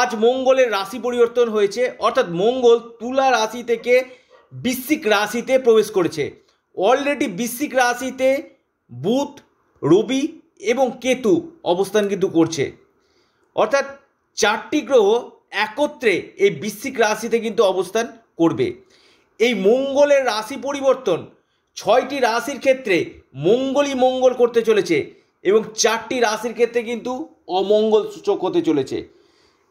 আজ মঙ্গলের রাশি পরিবর্তন হয়েছে অর্থাৎ মঙ্গল তুলা রাশি থেকে বিশ্বিক রাশিতে প্রবেশ করেছে অলরেডি বিশ্বিক রাশিতে বুধ রবি এবং কেতু অবস্থান কিন্তু করছে অর্থাৎ চারটি গ্রহ একত্রে এই বিশ্বিক রাশিতে কিন্তু অবস্থান করবে এই মঙ্গলের রাশি পরিবর্তন ছয়টি রাশির ক্ষেত্রে মঙ্গলই মঙ্গল করতে চলেছে এবং চারটি রাশির ক্ষেত্রে কিন্তু অমঙ্গল সূচক হতে চলেছে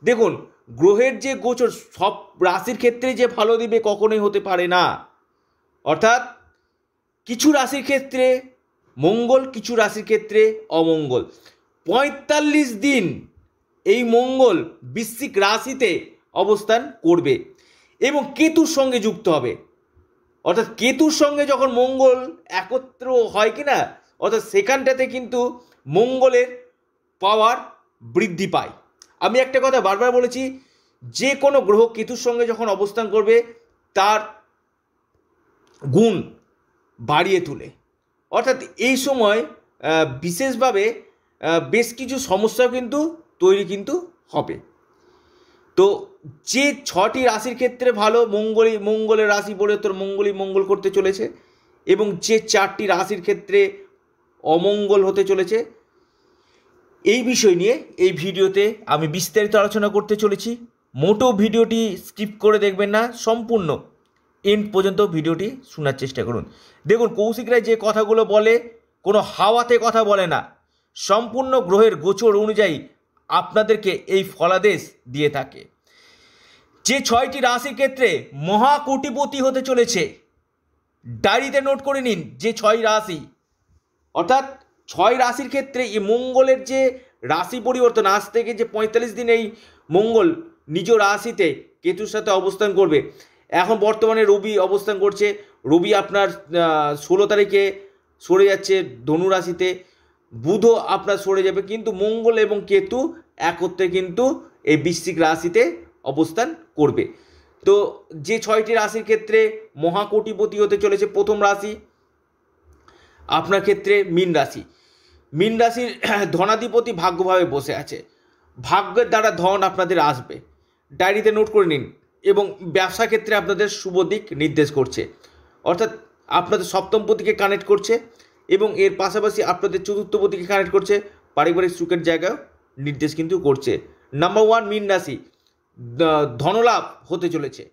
দেখুন গ্রহের যে গোচর সব রাশির ক্ষেত্রে যে ভালো দিবে কখনোই হতে পারে না অর্থাৎ কিছু রাশির ক্ষেত্রে মঙ্গল কিছু রাশির ক্ষেত্রে অমঙ্গল পঁয়তাল্লিশ দিন এই মঙ্গল বৃশ্চিক রাশিতে অবস্থান করবে এবং কেতুর সঙ্গে যুক্ত হবে অর্থাৎ কেতুর সঙ্গে যখন মঙ্গল একত্র হয় কি না অর্থাৎ সেখানটাতে কিন্তু মঙ্গলের পাওয়ার বৃদ্ধি পায় আমি একটা কথা বারবার বলেছি যে কোনো গ্রহ কেতুর সঙ্গে যখন অবস্থান করবে তার গুণ বাড়িয়ে তুলে অর্থাৎ এই সময় বিশেষভাবে বেশ কিছু সমস্যা কিন্তু তৈরি কিন্তু হবে তো যে ছটি রাশির ক্ষেত্রে ভালো মঙ্গলই মঙ্গলের রাশি বলে তোর মঙ্গলই মঙ্গল করতে চলেছে এবং যে চারটি রাশির ক্ষেত্রে অমঙ্গল হতে চলেছে এই বিষয় নিয়ে এই ভিডিওতে আমি বিস্তারিত আলোচনা করতে চলেছি মোটো ভিডিওটি স্কিপ করে দেখবেন না সম্পূর্ণ এন্ড পর্যন্ত ভিডিওটি শোনার চেষ্টা করুন দেখুন কৌশিক রায় যে কথাগুলো বলে কোনো হাওয়াতে কথা বলে না সম্পূর্ণ গ্রহের গোচর অনুযায়ী আপনাদেরকে এই ফলাদেশ দিয়ে থাকে যে ছয়টি রাশির ক্ষেত্রে মহাকোটিপতি হতে চলেছে ডায়েরিতে নোট করে নিন যে ছয় রাশি অর্থাৎ ছয় রাশির ক্ষেত্রে এই মঙ্গলের যে রাশি পরিবর্তন আজ থেকে যে পঁয়তাল্লিশ দিন এই মঙ্গল নিজ রাশিতে কেতুর সাথে অবস্থান করবে এখন বর্তমানে রবি অবস্থান করছে রবি আপনার ষোলো তারিখে সরে যাচ্ছে ধনু রাশিতে বুধও আপনার সরে যাবে কিন্তু মঙ্গল এবং কেতু একত্রে কিন্তু এই বৃশ্চিক রাশিতে অবস্থান করবে তো যে ছয়টি রাশির ক্ষেত্রে মহাকোটিপতি হতে চলেছে প্রথম রাশি আপনার ক্ষেত্রে মীন রাশি মীন রাশির ধনাধিপতি ভাগ্যভাবে বসে আছে ভাগ্যের দ্বারা ধন আপনাদের আসবে ডায়েরিতে নোট করে নিন এবং ব্যবসা ক্ষেত্রে আপনাদের শুভ দিক নির্দেশ করছে অর্থাৎ আপনাদের সপ্তমপতিকে কানেক্ট করছে এবং এর পাশাপাশি আপনাদের চতুর্থপতিকে কানেক্ট করছে পারিবারিক সুখের জায়গায় নির্দেশ কিন্তু করছে নাম্বার ওয়ান মীন রাশি ধনলাভ হতে চলেছে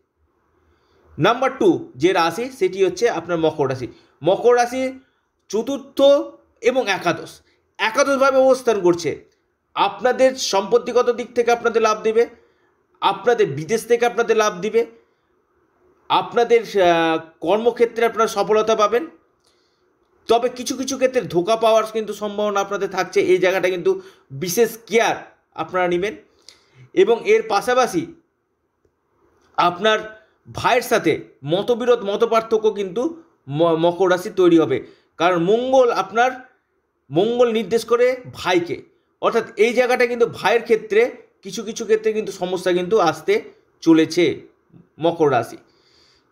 নাম্বার টু যে রাশি সেটি হচ্ছে আপনার মকর রাশি মকর রাশি চতুর্থ এবং একাদশ একাদশভাবে অবস্থান করছে আপনাদের সম্পত্তিগত দিক থেকে আপনাদের লাভ দেবে আপনাদের বিদেশ থেকে আপনাদের লাভ দিবে আপনাদের কর্মক্ষেত্রে আপনারা সফলতা পাবেন তবে কিছু কিছু ক্ষেত্রে ধোকা পাওয়ার কিন্তু সম্ভাবনা আপনাদের থাকছে এই জায়গাটা কিন্তু বিশেষ কেয়ার আপনারা নেবেন এবং এর পাশাপাশি আপনার ভাইয়ের সাথে মতবিরোধ মতপার্থক্য কিন্তু মকর রাশি তৈরি হবে কারণ মঙ্গল আপনার মঙ্গল নির্দেশ করে ভাইকে অর্থাৎ এই জায়গাটা কিন্তু ভাইয়ের ক্ষেত্রে কিছু কিছু ক্ষেত্রে কিন্তু সমস্যা কিন্তু আসতে চলেছে মকর রাশি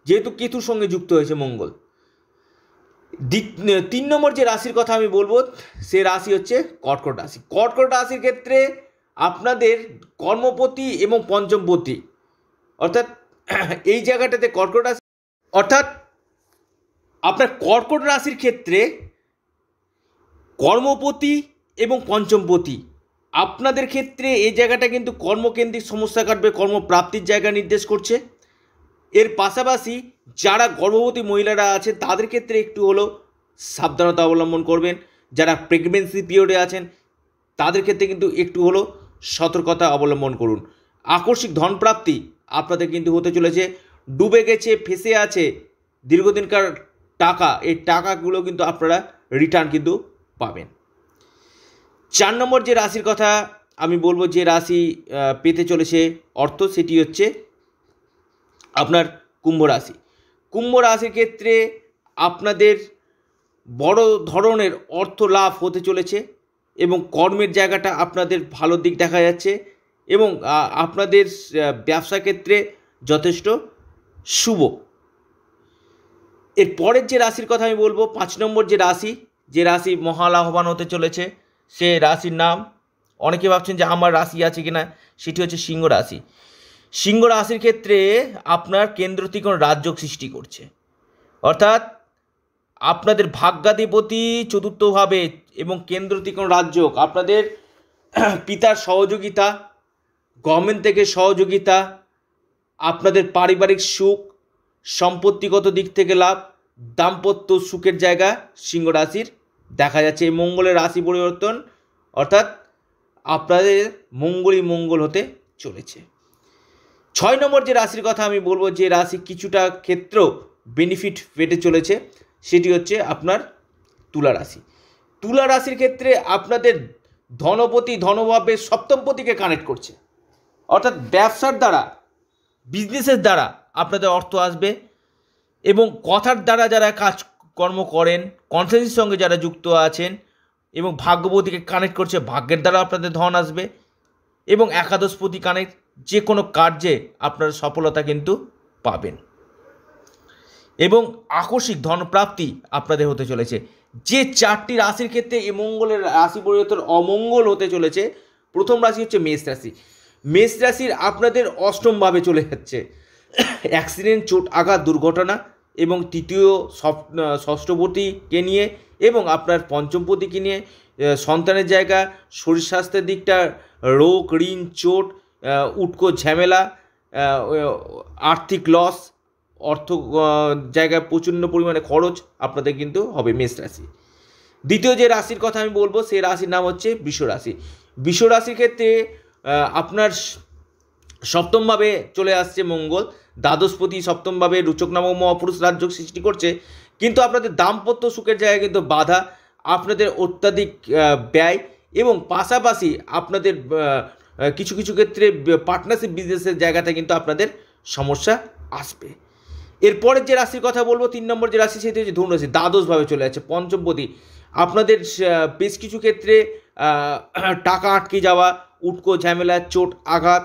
যেহেতু কেতুর সঙ্গে যুক্ত হয়েছে মঙ্গল তিন নম্বর যে রাশির কথা আমি বলবো সে রাশি হচ্ছে কর্কট রাশি কর্কট রাশির ক্ষেত্রে আপনাদের কর্মপতি এবং পঞ্চমপতি অর্থাৎ এই জায়গাটাতে কর্কট রাশি অর্থাৎ আপনার কর্কট রাশির ক্ষেত্রে কর্মপতি এবং পঞ্চমপতি আপনাদের ক্ষেত্রে এই জায়গাটা কিন্তু কর্মকেন্দ্রিক সমস্যা কাটবে কর্মপ্রাপ্তির জায়গা নির্দেশ করছে এর পাশাপাশি যারা গর্ভবতী মহিলারা আছে তাদের ক্ষেত্রে একটু হলো সাবধানতা অবলম্বন করবেন যারা প্রেগনেন্সি পিরিয়ডে আছেন তাদের ক্ষেত্রে কিন্তু একটু হলো সতর্কতা অবলম্বন করুন আকস্মিক ধনপ্রাপ্তি আপনাদের কিন্তু হতে চলেছে ডুবে গেছে ফেসে আছে দীর্ঘদিনকার টাকা এই টাকাগুলো কিন্তু আপনারা রিটার্ন কিন্তু পাবেন চার নম্বর যে রাশির কথা আমি বলবো যে রাশি পেতে চলেছে অর্থ সেটি হচ্ছে আপনার কুম্ভ রাশি কুম্ভ রাশির ক্ষেত্রে আপনাদের বড় ধরনের অর্থ লাভ হতে চলেছে এবং কর্মের জায়গাটা আপনাদের ভালো দিক দেখা যাচ্ছে এবং আপনাদের ব্যবসা ক্ষেত্রে যথেষ্ট শুভ এর পরের যে রাশির কথা আমি বলবো পাঁচ নম্বর যে রাশি যে রাশি মহালাহবান হতে চলেছে সে রাশির নাম অনেকে ভাবছেন যে আমার রাশি আছে কিনা সেটি হচ্ছে সিংহ রাশি সিংহ রাশির ক্ষেত্রে আপনার কেন্দ্র কোনো রাজযোগ সৃষ্টি করছে অর্থাৎ আপনাদের ভাগ্যাধিপতি চতুর্থভাবে এবং কেন্দ্র কোনো রাজযোগ আপনাদের পিতার সহযোগিতা গভর্নমেন্ট থেকে সহযোগিতা আপনাদের পারিবারিক সুখ সম্পত্তিগত দিক থেকে লাভ দাম্পত্য সুখের জায়গা সিংহ রাশির দেখা যাচ্ছে এই মঙ্গলের রাশি পরিবর্তন অর্থাৎ আপনাদের মঙ্গলই মঙ্গল হতে চলেছে ছয় নম্বর যে রাশির কথা আমি বলবো যে রাশি কিছুটা ক্ষেত্র বেনিফিট পেতে চলেছে সেটি হচ্ছে আপনার তুলা রাশি তুলা রাশির ক্ষেত্রে আপনাদের ধনপতি ধনভাবে সপ্তমপতিকে কানেক্ট করছে অর্থাৎ ব্যবসার দ্বারা বিজনেসের দ্বারা আপনাদের অর্থ আসবে এবং কথার দ্বারা যারা কাজ কর্ম করেন কনসেন্সের সঙ্গে যারা যুক্ত আছেন এবং ভাগ্যবতীকে কানেক্ট করছে ভাগ্যের দ্বারা আপনাদের ধন আসবে এবং একাদশপতি কানেক্ট যে কোনো কার্যে আপনারা সফলতা কিন্তু পাবেন এবং আকস্মিক ধনপ্রাপ্তি আপনাদের হতে চলেছে যে চারটি রাশির ক্ষেত্রে এ মঙ্গলের রাশি পরিবর্তন অমঙ্গল হতে চলেছে প্রথম রাশি হচ্ছে মেষ রাশি মেষ রাশির আপনাদের অষ্টমভাবে চলে যাচ্ছে অ্যাক্সিডেন্ট চোট আঘাত দুর্ঘটনা এবং তৃতীয় ষষ্ঠপতিকে নিয়ে এবং আপনার পঞ্চমপতিকে নিয়ে সন্তানের জায়গা শরীর স্বাস্থ্যের দিকটা রোগ ঋণ চোট উটকো ঝামেলা আর্থিক লস অর্থ জায়গায় প্রচণ্ড পরিমাণে খরচ আপনাদের কিন্তু হবে মেষ রাশি দ্বিতীয় যে রাশির কথা আমি বলবো সেই রাশির নাম হচ্ছে বিশ্ব রাশি বিশ্ব রাশির ক্ষেত্রে আপনার সপ্তমভাবে চলে আসছে মঙ্গল দ্বাদশপতি সপ্তমভাবে নামক মহাপুরুষ রাজ্য সৃষ্টি করছে কিন্তু আপনাদের দাম্পত্য সুখের জায়গায় কিন্তু বাধা আপনাদের অত্যাধিক ব্যয় এবং পাশাপাশি আপনাদের কিছু কিছু ক্ষেত্রে পার্টনারশিপ বিজনেসের জায়গাতে কিন্তু আপনাদের সমস্যা আসবে এরপরের যে রাশির কথা বলবো তিন নম্বর যে রাশি সেটি হচ্ছে ধনুরাশি দ্বাদশভাবে চলে যাচ্ছে পঞ্চমপতি আপনাদের বেশ কিছু ক্ষেত্রে টাকা আটকে যাওয়া উটকো ঝামেলা চোট আঘাত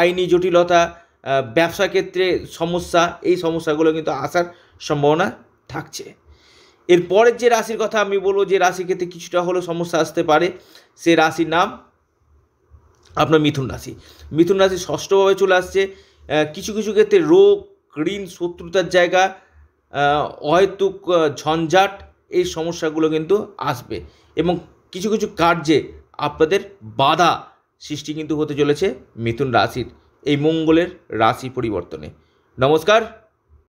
আইনি জটিলতা ব্যবসা ক্ষেত্রে সমস্যা এই সমস্যাগুলো কিন্তু আসার সম্ভাবনা থাকছে এরপরের যে রাশির কথা আমি বলবো যে রাশির ক্ষেত্রে কিছুটা হলেও সমস্যা আসতে পারে সে রাশির নাম আপনার মিথুন রাশি মিথুন রাশি ষষ্ঠভাবে চলে আসছে কিছু কিছু ক্ষেত্রে রোগ ঋণ শত্রুতার জায়গা অহেতুক ঝঞ্ঝাট এই সমস্যাগুলো কিন্তু আসবে এবং কিছু কিছু কার্যে আপনাদের বাধা সৃষ্টি কিন্তু হতে চলেছে মিথুন রাশির এই মঙ্গলের রাশি পরিবর্তনে নমস্কার